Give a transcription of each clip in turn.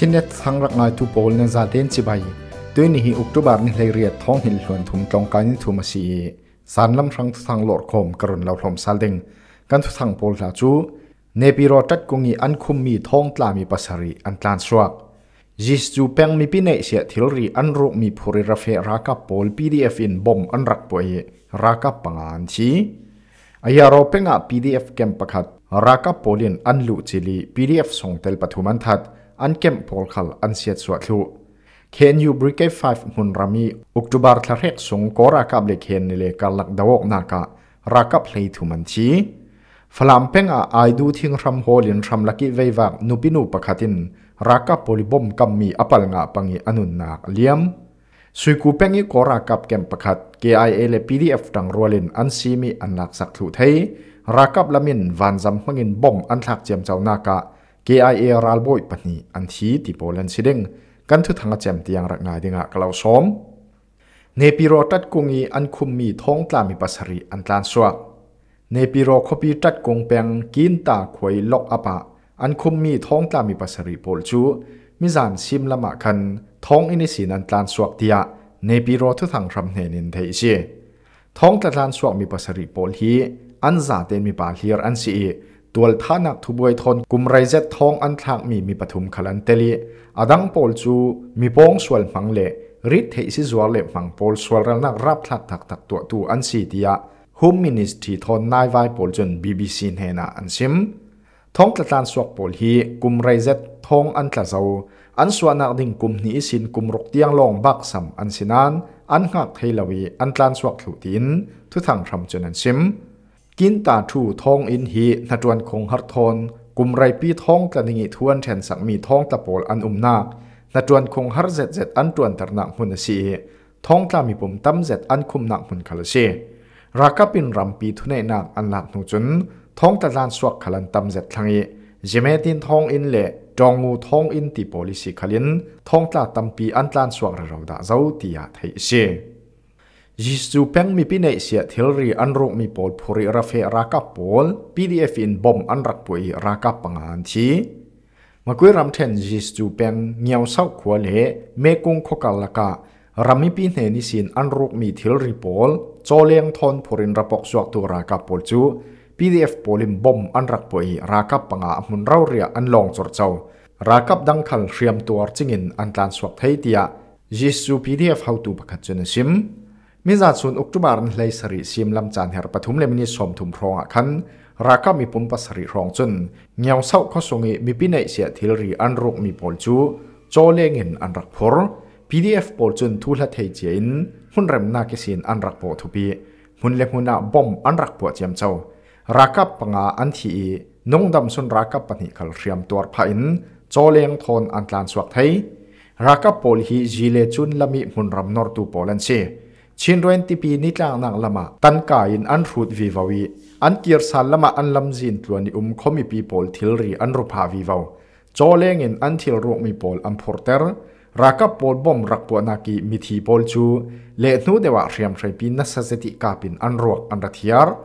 ชินเนทั้งรักนายทูโปลในซาเดนจิบายด้วยนีิอุกตุบาร์นเลยเรียดท้องหินหลวนถุมจองการนท่ถุมซีสารลำรังทุทางหลอดคมกรุนเหล่าหลอมซาเดงกันทุทางโปลหลาจูเนปิโรจัดกงีอันคุมมีท้องตลามีปัสรีอันตานสวกยิสจูเปงมีปีเนเสียทิลรีอันรุมีภูริรเฟรากับโปลพีดีเอฟอินบอมอันรักป่วยรากับปังอันชีอายาโรเปงอ่ะพีดีเอฟเกมประคัดรากับโปลินอันลุจิลีพีดีเอฟส่งเตลปฐุมันทัดอันเก็มพอลขัลอันเสียดสวดิ์เคนยูบริเกฟ5มุนรามีอุกตุบาร์ทะเรกสงกรากับเลเคนเลกาลักดาวกนากะรากับเพลทุมันชีฟลามเพงอาไอดูทิ้งรำโฮลินรำลักกิเววักนุบินูปะคาติน รากับโพลิบอมกัมมีอปัลงาปังีอนุนนากเลียมสุยกูเพงอีกอรากับเกมปะขัด KIA และ PDF ดังรัวลินอันซีมีอันหักสักถุเทยรากับละมินวันจำหงินบอมอันทักเจียมเจ้านากะ KIA ralboi pani an thi ti polan sideng kan thu thanga chem tiang rak ngai dinga klau som nepiro tat kungi an khum mi thong tla mi pasari an tlan swa nepiro khopi tat kung peng kin ta khoi lok apa an khum mi thong tla mi pasari pol chu mi zan sim lama khan thong ini sin an tlan swak tia nepiro thu thang ram hne nin thei si thong tla tlan swak mi pasari pol hi an za ten mi pa hlir an si ตัวท่านักทุบวยทนกุมไรเจ็ดทองอันทากมีมีปฐุมขลันเตลีอดังโปลจูมีปองส่วนฝังเละริดเฮซิสวเล่ฝังโปลส่วนระนักรับทักทักทักตัวตัวอันสีดียะหุมมินิสทีทนนายวายโปลจนบีบีซีเฮนาอันซิมท้องตะตานสวกโปลฮีกุมไรเจ็ดทองอันตะเซาอันสวนักดิ่งกุมนี้สินกุมรกเตียงลองบักสัมอันสินานอันหักเทลวีอันตานสวกถูตินทุทังทำจนอันซิมกินตาทูทองอินฮีนจวนคงฮัดทนกุมไรปีทองตันงิทวนแทนสังมีทองตะโปลอันอุมนากนจวนคงฮัดเจ็ดเจ็ดอันจวนตรนักมุนสีทองตามีปุ่มตั้มเจ็ดอันคุมนักมุนคาลเชรักปินรำปีทุเนนักอันหลับหนุจุนทองตะลานสวกขลันตั้มเจ็ดทั้งอีจเมตินทองอินเละจองงูทองอินติโปลิสิคาลินทองตาตั้มปีอันตานสวกระเราดาเจ้าตียาไทยเชจิสูเพงมีพินัยเสียทิลรีอันรูมีปอลผู้ริรเฟรักปอลพีดีเอฟินบอมอันรักปุยรักปังานทีมาคุยรำเทนจิสูเพงเงียวเศ้าขวเลเมกุงคกลัลกะรำมีพินัยนิสินอันรูมีทิลรีปอลจอเลียงทอนผู้ริรับปกสวกตัวรักปอลจู PDF ปอลิมบอมอันรักปุยรักปังอามุนราเรียอันลองจดเจ้ารักับดังขันเรียมตัวจิงินอันกันสวกไทยเดียยิสุพีดีเอฟเฮาตูปะกันจนสิมมิจัดส่วนอุกตุบารในเลสริซิมลำจานเฮรปฐุมเลมินิสมถุมพรองอคัน ราคามีปุ่มปัสริรองจนเงียวเศร้าข้อสงเอมีปีในเสียทิลรีอันรุกมีปอลจูโจเลงินอันรักพร PDF ปอลจนทุลเทเจนหุ่นเร็มนาเกษินอันรักปอทุบีหุ่นเล็หุ่นนาบอมอันรักปอเจียมเจ้าราคาปังอาอันทีนงดำสุนราคาปนิคัลเรียมตัวพันโจเลงทนอันตานสวักไทยราคาปอลฮีจีเลจุนละมีหุ่นรำนอร์ตูปอลันเชชินเรนตีปีนิจางนังละมาตันกายนอันรูดวิวาวีอันเกียรสันละมาอันลำจินตัวนิอุมคมิปีโพลทิลรีอันรูปาวิวาวจอเลงินอันทิลรูมีโพลอันพอร์เตอร์รักปอลบอมรักปวนากีมิทีปอลจูเลนูเดวะเรียมใช้ปีนัสเซติกาปินอันรวอันรัทยาร์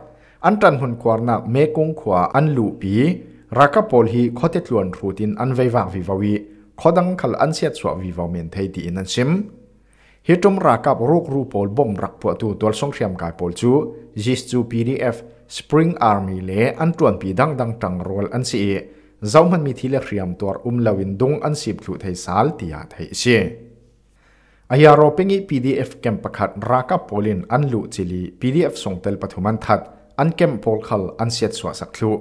อันจันหุนควารนักเมกงขวาอันลูปีรักปอลฮีขอเ็จลวนรูดินอันวววาวิวาวีขอดังขลอันเสียดสววิวาเมนเทติอินันชิมฮิตุมรากับรูกรูปอลบอมรักพวตูตัวสงเสียมกายปอลจูจิสจูพีีดเอฟสปริงอาร์มีเลอันตวนปีดังดังตังรวลอันสีเจ้ามันมีทีเละเรียมตัวอุ้มลาวินดงอันสิบขู่ไทยสาลติยาไทยเชอายารอเปงงอีเอฟเกมประคัดรากับพอลินอันลุจิลีพีีดเอฟส่งเตลปฐุมันทัด อันเกมพอลคัลอันเสียดสวสักคลุ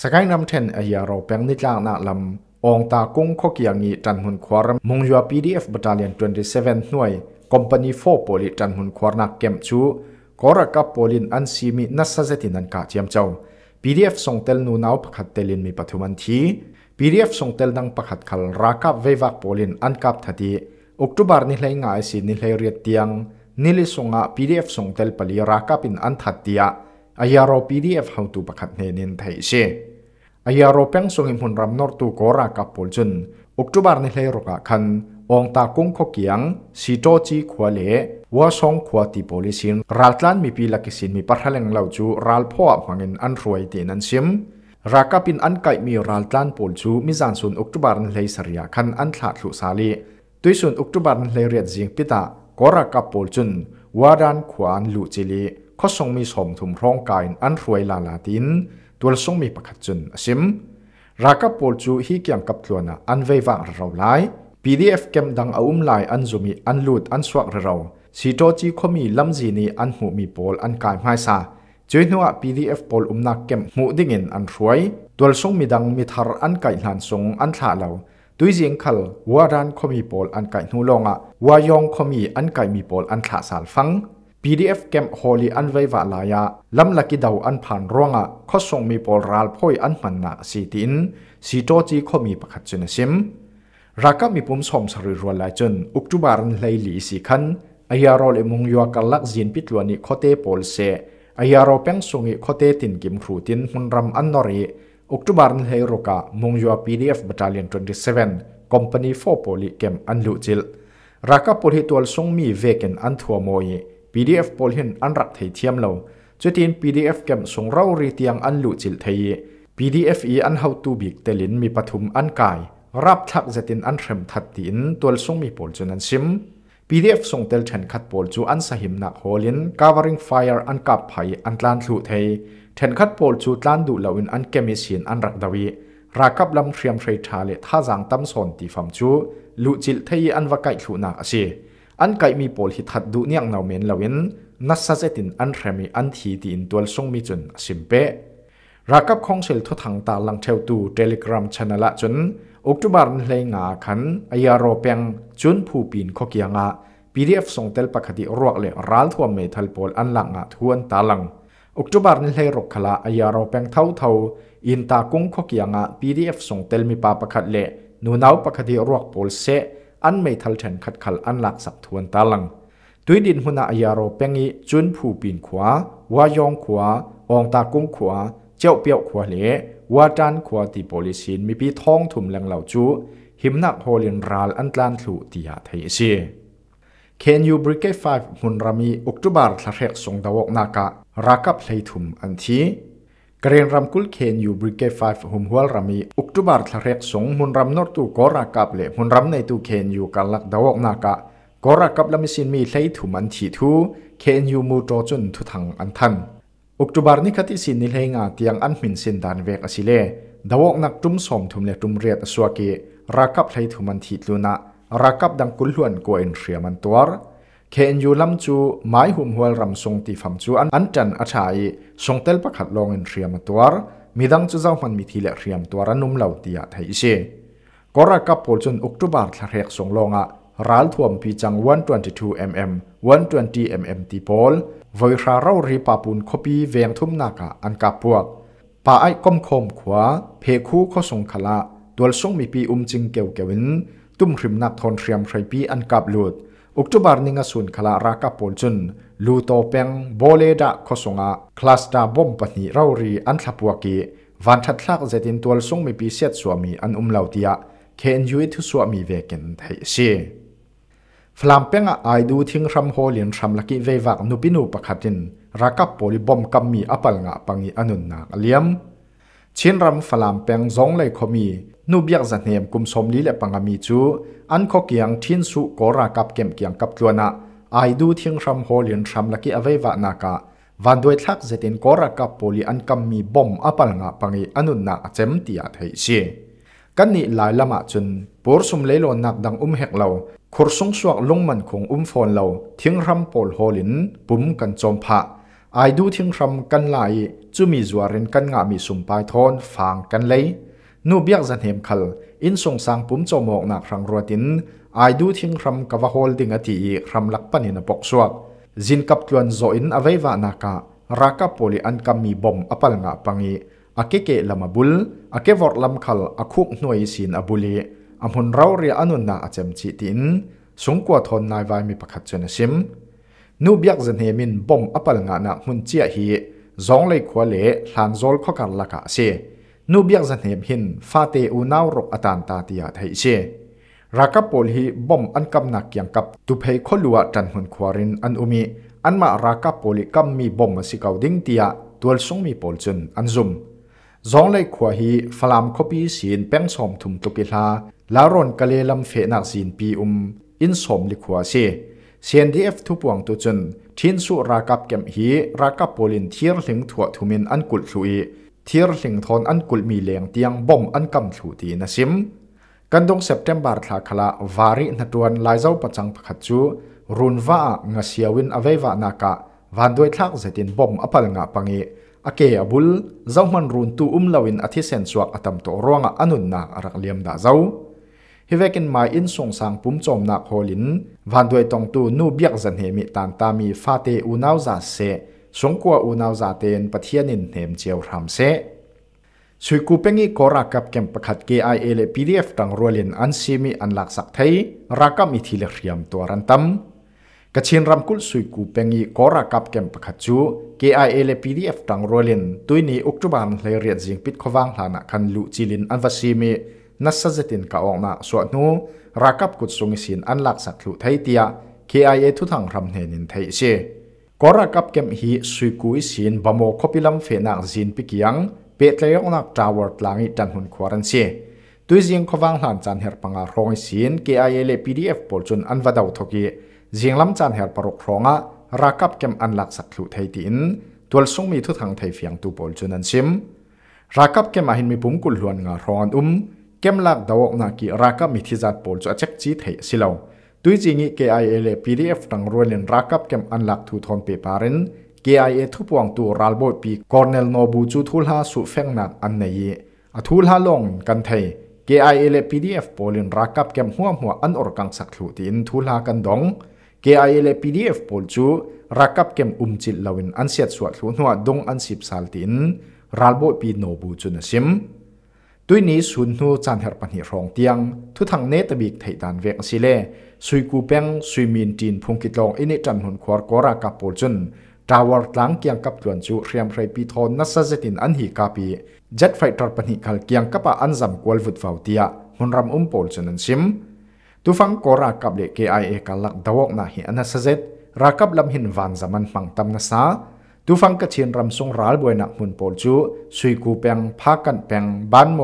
สกายนำเทนอายารอเปงนิจางนาลำองตากุ้งข้อเกียงี้จันหุนควรมุงยัวพีด p นตัว t ี a เซเว27หน่วยคอมพานีโฟปอลิจันหุ่นควอรนักเก็มชูกอร์กับปอลินอันซีมีนัสเซตินันกาเจียมเจ้าพีดีเอฟส่งเตลนูนาวประกาศเตลินมีปัจจุบันที่พีดีเอฟส่งเตลดังประกาศขลรากับเววักปอลินอันกับทัดีอุกตุบาร์นิเลงไอซีนิเลเรียตียงนิลิส่งอะพีดีเอฟส่งเตลปลีรักับินอันทัดเดียอายารอพีดีเอฟเฮาตูประกาศเนนินไทยเชอายารอเพียงส่งอิมพุนรัมนอร์ตูกอร์กับปอลจุนอุกตุบาร์นิเลรุกะคันองตากุ้งขกียงสีโจจีขวเลว่าสองขวติโพลิสินรัลตันมีปีลักสินมีปัทเลงเหล่าจูรัลพ่อหังเงินอันรวยเตนันซิมราคาปินอันไก่มีรัลตันโพลจูมิจันสุนอุกตุบารันเลยสริยาคันอันถลาดลุสาลีตุยสุนอุกตุบารันเลยเรียดจิงปิตาก็ราคาโพลจุนวาดานขวานลุจิลีข้อทรงมีสมถุมร่องกายอันรวยลาลาตินตัวทรงมีประคจจุนซิมราคาโพลจูฮีเกียงกับตัวน่ะอันเววังเราไล PDF เกมดังอาอุ้มไลอันจุมีอันลุดอันสวักเราสีโตจีคมีลำจีนีอันหูมีโอลอันกายไม่ซาจุดนัว PDF โอลอุ้มนักเกมหูดิ่งินอันรวยตัวส่งมีดังมีทารอันไก่หลานส่งอันถ้าเราตุยเสียงขัลวารันคมีโอลอันไก่หูลงอ่ะวายองคมีอันไก่มีโอลอันถาสารฟัง PDF เกมโอลีอันไว้วาลายะลำลักกิดาวอันผ่านร่วงอ่ะข้อส่งมีโอลรัลพ่อยอันมันหนักสีตินสีโตจีคมีประคัดจุนซิมรักมีปุ่มสมสรีรัวลาจนอุกตุบารนไลลีสิคันอายารอลมุงยัวกัลลักจีนปิดลวนิคเตปอลเซอายารอเป้งสุงิคเตตินกิมครูตินมุนรำอันนอรีอุกตุบารนไลโรกะมุงยัวพีดีเอฟบัตเลียน27อมพานีโฟโปลิเกมอันลุจิลรักปอลฮิตวลสงมีเวกันอันทัวมอยีดีปอลหินอันรักไทยเทียมเลวจุดินพีดีเอฟเกมสงเราเรียงอันลุจิลไทย PDF อีอันเฮาตูบิกเตลินมีปฐุมอันกายรับทักเจตินอันเท็มทัดตินตัวส่งมีปอลจนันซิม PDF ส่งเตลเชนคัดปอลจูอันสหิมนักโฮลิน covering fire อันกับไผอันลานสูเทยเทนคัดปอลจูลานดูเลวินอันเกมิสินอันรักดวีรากับลำเทียมเทรชาเลท่าจังตั้มสนตีฟัมจูลูจิลเทยอันวกไกสูนักเสอันไกมีปอลหิทัดดูเนียงนาวเมนเลวินนัสเจตินอันเรมีอันทีตินตัวส่งมีจนสิมเปรักกับคงสิลทุทังตาลังเทวตูเทเลกราฟชนะละจนอุกตุบาร์นเลยงาขันอายารอเปียงจนผู้ปีนขกียงะเอฟส่งเตลปกติรวกเลร้านทวมเมทัลโพลอันหลังอะทวนตาลังอุกตุบาร์นเลยรกขลาอายารอเปียงเท่าเท่าอินตากุ้งขกียงะเอฟส่งเตลมีปาปกติเลนูนาวปกติรวกโพลเซอันเมทัลเชนขัดขลอันหลักสับทวนตาลังด้วยดินหุนอายารอเปียงอีจนผู้ปีนขวาวายองขวาองตากุ้งขวาเจ้าเปียวขวาเลว่าจันขวาตีโพลิสินมีพีท้องถุมแหลงเหล่าจูหิมนักโฮลินรัลอันตรันถูติยาไทยเสียเคนยูบริกเกฟ5มุนรามีอุกตุบาร์ทะเรกสงดาวกนากะรักับไลยถุมอันทีกรีนรัมกุลเคนยูบริกเกฟ5หุมหัวรามีอุกตุบาร์ทะเรกสงมุนรำมนอร์ตูกอรักับเลมุนรำมในตูเคนยูกัลลักดาวกนากะกอรักับลามิสินมีไลยถุมอันทีทูเคนยูมูโตจุนทุทังอันทันอุกตุบาร์นิคติสินนิเฮงาที่ยังอันมินสินดานเวกสิเลดาวกนักตุ้มสมทุมเลตุมเรียตสวากีรักับไทยทุมันทีตุนารักับดังกุลห้วนกวนเรียมันตัวเคนยูลัมจูไม้หุมหัวรำทรงตีฟัมจูอันจันอาชัยทรงเตลประคัดลงเรียมตัวมีดังจูเจ้ามันมีทีเลเรียมตัวรันุมเหล่าตียาไทยเชก็รักับโผลจนอุกตุบาร์ทะเรีกทรงลงอ่ะร้านถวมพีจัง122 mm 120 m มตีโพลวยชาเรารีปาปุนคบีเวงทุ่มนักอันกับปวกป่าไอ้ก้มคมขวาเพคูข้อสงขละตัวส่งมีปีอุ้มจิงเกี่ยวเกวินตุ้มริมนักทนเรียมไรปีอันกับหลุดอุกตุบาร์นิงสุนขละรักปนจุนลูโตเปงโบเลดะข้อสงะคลาสดาบอมปนีเรารีอันทับวกีวันทัดลักเจตินตัวส่งมีปีเสียดสวมีอันอุ้มเหล่าเตียเคนยุยทุสวมีเวกินไทยเชียฟลามเป้งไอดูทิ้งรำโฮเลียนรำลักกิเววักนุปินูปะขัดินรักับปพลิบอมกัมมีอปัลงะปังอีอนุนนักเลียมชินรำฟลามเปงจงเลยคมีนูเบียกจัเนมกุมสมลีและปังมีจูอันขกียงทิ้นสุกรากับเกมเกียงกับตัวนะไอดูทิ้งรำโฮเลียนรำลักกิเววักนากะวันด้วยทักเจตินกรากับปพลิอันกัมมีบอมอปัลงะปังอีอนุนนักเจมตียาเทยเชกันนี่หลายละมาจนปูรสุมเลโลนักดังอุ้มเฮกเราคุรสงสวกลงมันคงอุ้มฟอนเราทิ้งรำโปลโฮลินปุ่มกันจอมพะไอดูทิ้งรำกันไหลจูมีจวรินกันงามีสุมปลายทอนฟางกันเลยนูเบียกจันเหมคัลอินส่งสังปุ่มจอมอกหนักรังรัวตินไอดูทิ้งรำกวะโฮลดิงอธิรำลักปันินปกสวกจินกับจวนโซอินอเววานากะรากาโพลีอันกำมีบอมอปัลงาปังีอาเกเกลามาบุลอาเกวอร์ลำคัลอคุกหน่วยสินอบุลีอมุนเราเรียอนุนาอาจำจีตินสงกว่าทนนายวัยมีประคัตจนสิมนูเบียกจันเฮมินบอมอปลงานกมุนเจียฮีจงเลยขวเลหลานโจลข้อกันละกะเซนูเบียกจันเฮมินฟาเตอูนาวรกอตานตาติยาไทยเซรักปอลฮีบอมอันกำนักยังกับตุเพยขลัวจันหุนควารินอันอุมีอันมารักปอลิกำมีบอมสิกาวดิ้งเตียตัวสงมีปอลจนอันซุมจงเลยขวาฮีฟลามคบีสินแป้งสมทุมตุกิลาลารอนกะเลลัมเฟนักซีนปีอุมอินสมลิขวาเซเซียนดีเอฟทุปวงตุจน ทินสุรากับเกมฮีรากับโปลินเทียร์หิงถั่วทุมินอันกุลสุอีเทียร์หิงทอนอันกุลมีเลียงเตียงบ่มอันกำสุตีนะซิม กันดงเซปเทมบาร์ทาคละวารินัดวนลายเจ้าประจังพักจูรุนว่างเสียวินอเววานากะวันด้วยทักเซตินบ่มอพัลงาปังีอเกียบุลเจ้ามันรุนตูอุมลาวินอธิเซนสวกอตัมโตร่วงอันุนนารักเลียมดาเจ้าฮิเวกินมาอินส่งสังปุ่มจมนักโฮลิน วันด้วยตรงตูนูเบียกจันเฮมิตันตามีฟาเตอุนาวซาเซสงกัวอุนาวซาเตนปะเทียนินเฮมเจียวรำเซสุยกูเปงีกรักกับเกมประคัดอเอเลพีดีเอฟตังรัวลินอันซีมีอันหลักสักไทยรักกับมิทิเลเรียมตัวรันตัมกชินรำกุลสุยกูเปงีกรักกับเกมประคัดจูเกอเอเลพีดีเอฟตังรัวลินตุยนี้อุกจุบันเลยเรียนจิงปิดขวางหลานะคันลุจิลินอันวาซีมีนัสเซตินกะออกนาส่วนนู้รักับกุศลงิสินอันลักสัตว์ลุไทยเตีย KIA ทุทังรำเนนินไทยเชก็รักับเกมฮีสุกุยสินบะโมคบิลัมเฟนักจินปิกยังเปิดเลยอกนักจาวร์ตลางิจันหุนควรันเชตัยจิีงขวังหลันจันเฮรปังอารรงสิน KIA เล PDF ปอลจุนอันวัดเอาทกีจิงลำจันเฮรปรุกรองะรักับเกมอันลักสัตว์ลุไทยตินตัวลงมีทุทังไทยเฟียงตูปอลจุนันชิมรักับเกมอาหินมีปุ่มกุลหวนงาโรงอุ้ม kem lak dawok na ki raka mithi jat pol chu achek chi thei silo tuiji ngi KIA le PDF tang rualin rakap kem anlak thu thon pe parin KIA thu puang tu ralbo pi Cornel Nobu chu thul ha su feng nat an nei a thul ha long kan thei KIA le PDF polin rakap kem huam hoa an or kang sak thu tin thul ha kan dong KIA le PDF pol chu rakap kem umchil lawin an xét suat thu nuwa dong an sip sal tin ralbo pi Nobu chu na sim ุยนี้สุนทรจันเร์ปัญหารองเตียงทุทังเนตบิกไทยดันเวงสิเลสุยกูเปงสุยมินจีนพงกิตลองอินิจันหุนควรกอรากับปูจุนดาวร์ลังเกียงกับตวจูเรียมไรปีทอนนัสเซตินอันฮิกาปีเจ็ดไฟตรปัญหาเกียงกับอันัำกวลฟุตฟาวเตียหุนรำอุ้มปูจุนันซิมทุฟังกอรากับเลกไอเอกัลักดาวกนาฮิอันนัสเซตรากับลำหินวันจำมันฟังตำนัสซาตูฟังกรชินรำสงรัรบวยนักมุนโลจูสุยกูเปงพากันเปงบ้านโม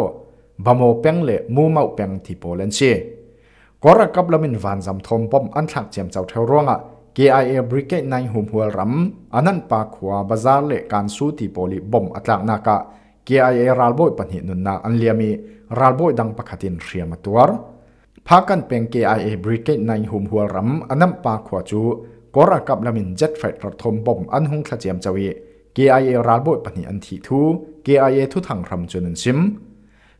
บมโมเปงเละมูมาเปงที่โปแลนเ์ชกอระกับลมินวานจำทอมปอมอันทักเจียมเจ้าเทรวงอ่ะ GIA บริเกตในหุมหัวรำอันนั้นปากหัวบาซาร์เล่การสู้ที่โปลีบอมอัตลักนักะ GIA รัลบวยปันหินุนนาอันเลียมีรัลบวยดังประกาศินเรียมตัวพากันเปง GIA บริเกตในหุมหัวรำอันนั้นปากหัวจูกรากับลามินเจ็ดไฟตรทมบ่มอันหงขเจียมจวี KIA รัลบอยปนิอันทีทู KIA ทุทังรำจนันชิม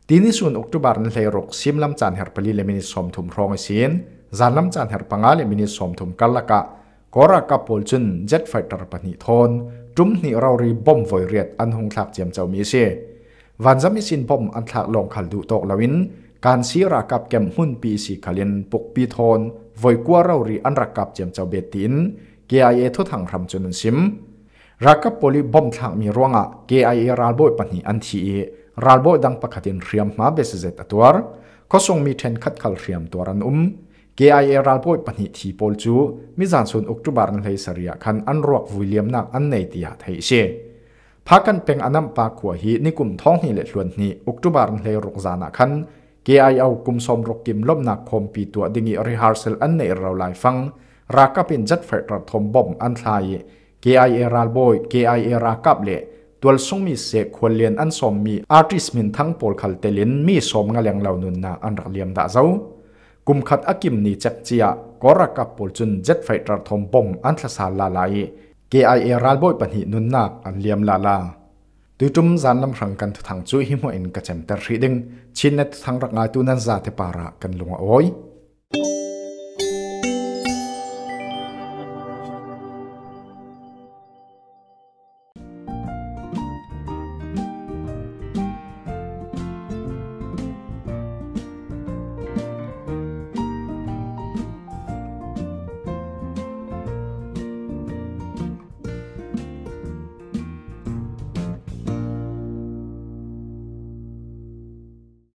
ตีนิส่วนอุกตุบาร์นเลยรกซิมลำจานเฮรปลีเลมินิสอมทุมรองเสีนจานลำจานเฮรปังอาเลมินิสอมทุมกัลละกะกรากับปอลจุนเจ็ดไฟตรปนิทนจุมนิเรารีบ่มไวเรียดอันหงขลักเจียมเจ้ามีเสวันจะมีสินบ่มอันขลักลงขัลดูตกลวินการซีรากับแกมหุ่นปีสีขลินปุกปีทนวยกัวเรารีอันรักกับเจมเจ้าเบตินเกอเอทุทางรำจนนซิมรักกับโพลีบอมทางมีร่วงอ่ะเกอเอราลบอยปัญหีอันทีรัลบอยดังประกาศเรียมมาเบสเซตตัวก็ทรงมีเทนคัดขัลเรียมตัวรันอุ้มเกอเอราลบอยปัญหีทีโพลจูมิจานสุนอุกตุบาร์นไยสรียคันอันรักวิลเลียมนักอันเนติยาไทยเชพักกันเป็นอันนั้นปากหัวหีนิกุมท้องหีเล็ดลวนนี้อุกตุบาร์นไฮรุกซานักคันกีเอวกับสมรกิมล้มหนักคมปีตัวดิ่งอริฮาร์เซลอันเนี่ยเราหลายฟังราับเป็นจัดเฟตระทมบอมอันไทยเกี่ยวกับลบอยเกี่ยวกับราับเล่ตัวส่งมีเสกควรเรียนอันสมมีอาร์ติสมินทั้งโปอลคาลเตลินมีสมงาเลียงเหล่านุนนาอันรักเลียมด่าเจ้ากุมขัดอักิมนี่เจ็บเจียก็ราบโปอลจุนจัดเฟตระทมบอมอันทศลาลายเกี่ยวกับลบอยปัญหานุนนาอันเลียมลาลา tui trum zan lam rang kan thu thang chu hi mo in ka chem ter ri ding chin na thang rak ngai tu nan za te para kan lunga oi